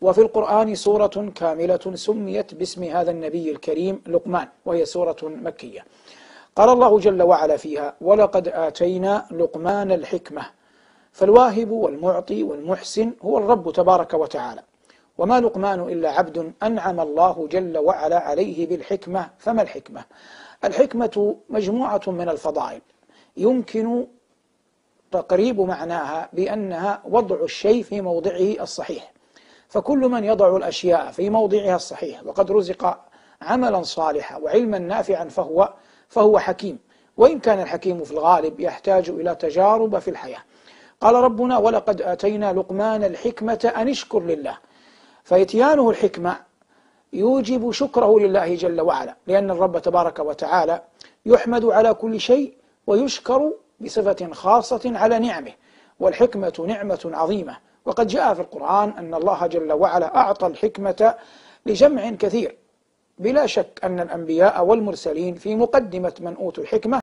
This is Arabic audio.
وفي القرآن سورة كاملة سميت باسم هذا النبي الكريم لقمان وهي سورة مكية قال الله جل وعلا فيها ولقد آتينا لقمان الحكمة فالواهب والمعطي والمحسن هو الرب تبارك وتعالى وما لقمان إلا عبد أنعم الله جل وعلا عليه بالحكمة فما الحكمة؟ الحكمة مجموعة من الفضائل يمكن تقريب معناها بأنها وضع الشيء في موضعه الصحيح فكل من يضع الأشياء في موضعها الصحيح وقد رزق عملا صالحا وعلما نافعا فهو فهو حكيم وإن كان الحكيم في الغالب يحتاج إلى تجارب في الحياة قال ربنا ولقد آتينا لقمان الحكمة أن اشكر لله فإتيانه الحكمة يوجب شكره لله جل وعلا لأن الرب تبارك وتعالى يحمد على كل شيء ويشكر بصفة خاصة على نعمه والحكمة نعمة عظيمة وقد جاء في القرآن أن الله جل وعلا أعطى الحكمة لجمع كثير بلا شك أن الأنبياء والمرسلين في مقدمة من أوتوا الحكمة